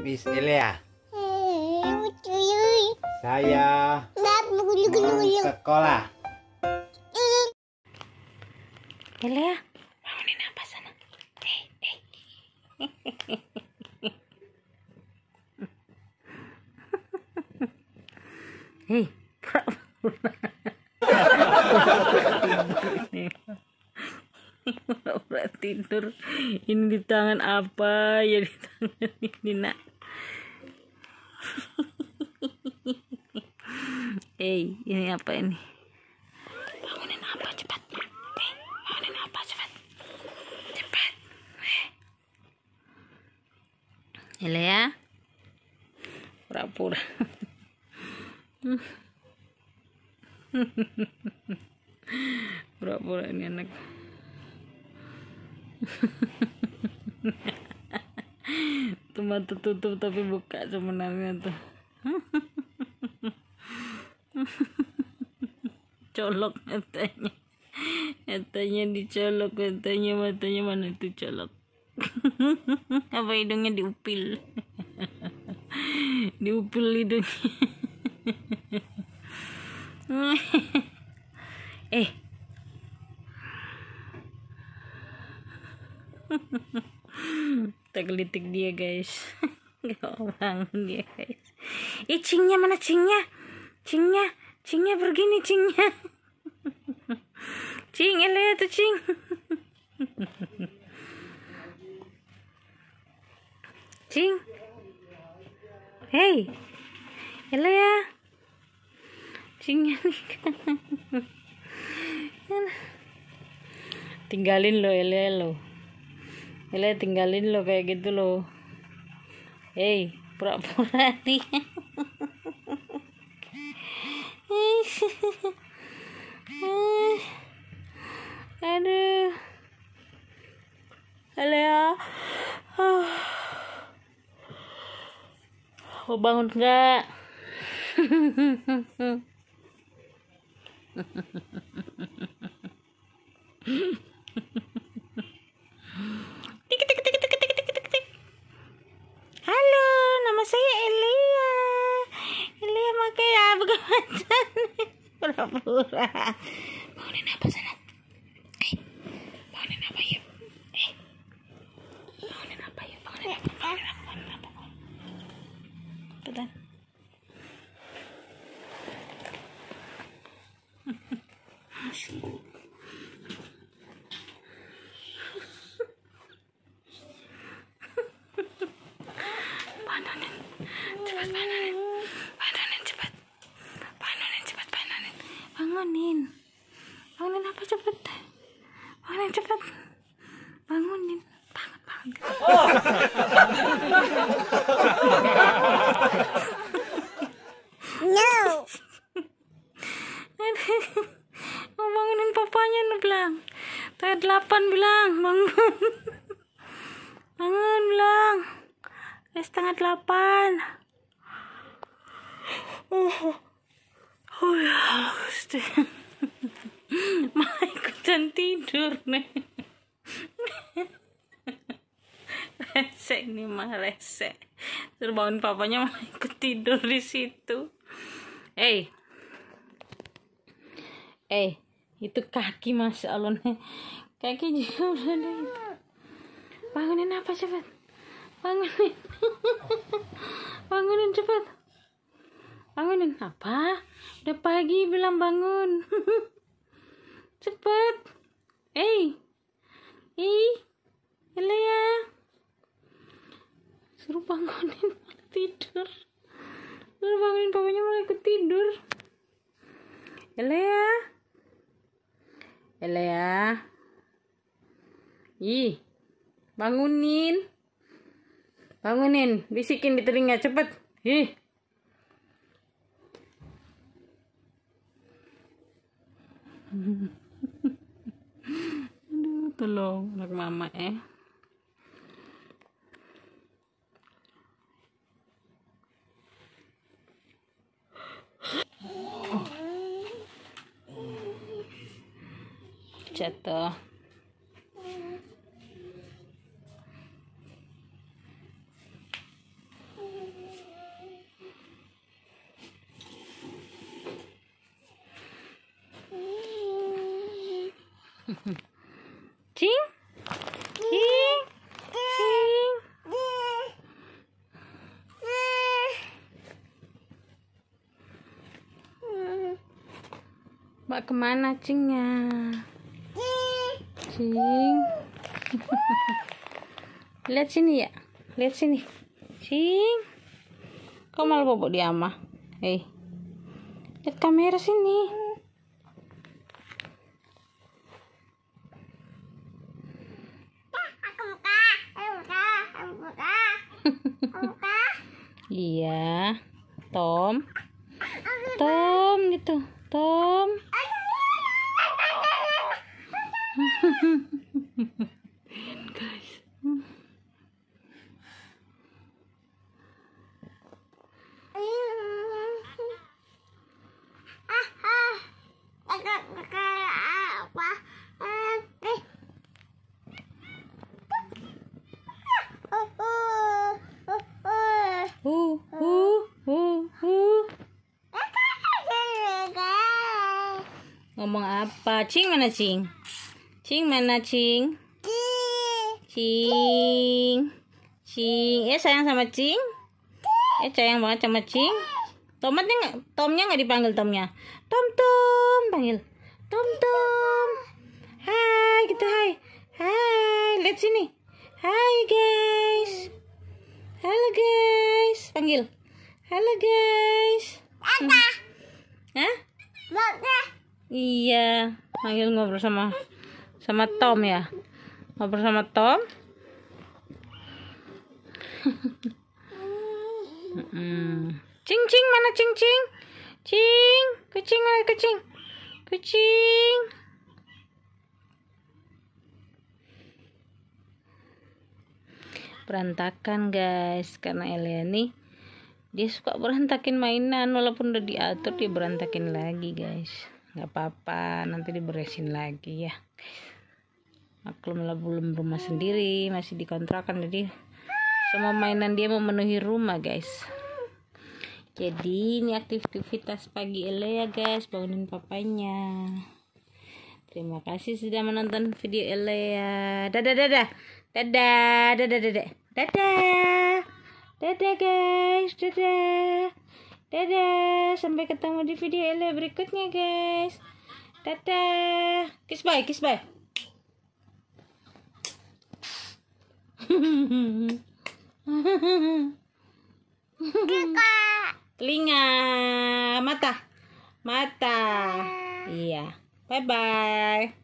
name Elia. Eh, Saya mau sekolah. Elia, eh, apa sana? Eh, Hei, Ini di tangan apa ya di tangan ini nak? Hei, ini apa ini? Bangunin apa cepat? Hei, bangunin apa cepat? Cepat. Hey. Hele ya. Pura-pura. Pura-pura ini anak. mata tutup tapi buka sebenarnya tuh colok matanya matanya dicolok matanya matanya mana tuh colok apa hidungnya diupil diupil hidungnya eh tergelitik dia guys gak dia guys ih cingnya mana cingnya cingnya cingnya pergi nih cingnya cing lihat tuh cing cing hey Hello ya cingnya nih tinggalin lo ele lo Gila tinggalin lo kayak gitu lo. Hei, pura-pura nih. Aduh. Halo ya. Mau bangun enggak? pura-pura bangunin apa sana eh cepat bandanin, bandanin. bangunin bangunin apa cepet bangunin cepet bangunin banget banget no mau bangunin papanya nih bilang tadi delapan bilang bangun bangun bilang udah setengah delapan oh deh ikut ikutan tidur nih resek nih mah resek terbangun bangun papanya malah ikut tidur di situ eh hey. eh itu kaki mas ya allah nih kaki juga udah ada itu bangunin apa cepet, bangunin bangunin cepat Bangunin apa? Udah pagi bilang bangun. Cepet. Eh. Eh. Hello ya. Suruh bangunin malah tidur. Suruh bangunin papanya malah ikut tidur. Hello ya. Hello ya. Ih. Bangunin. Bangunin, bisikin di telinga cepet. Ih. aduh tolong anak mama eh jatuh Cing? Cing? Cing? Mbak kemana Cingnya? Cing? Lihat sini ya. Lihat sini. Cing. Kau malah bobok di ama Hei. Eh. Lihat kamera sini. iya Tom Tom gitu Tom guys Ngomong apa? Cing mana Cing? Cing mana Cing? Cing. Cing. Eh sayang sama Cing? Eh sayang banget sama Cing? Tomatnya Tomnya nggak dipanggil Tomnya. Tom Tom panggil. Tom Tom. Hai gitu hai. Hai, lihat sini. Hai guys. Halo guys. Panggil. Halo guys. Apa? Hah? Iya, manggil ngobrol sama sama Tom ya. Ngobrol sama Tom. hmm. Cing cing mana cing cing? Cing, kucing mana kucing? Kucing. Berantakan guys karena Elia nih dia suka berantakin mainan walaupun udah diatur dia berantakin lagi guys nggak apa-apa nanti diberesin lagi ya aku lah belum rumah sendiri masih dikontrakan jadi semua mainan dia memenuhi rumah guys jadi ini aktivitas pagi Ele ya guys bangunin papanya terima kasih sudah menonton video Ele ya dadah dadah dadah dadah dadah dadah dadah guys dadah Dadah, sampai ketemu di video Ella berikutnya guys. Dadah. Kiss bye, kiss bye. Telinga, mata, mata. Iya. Bye bye.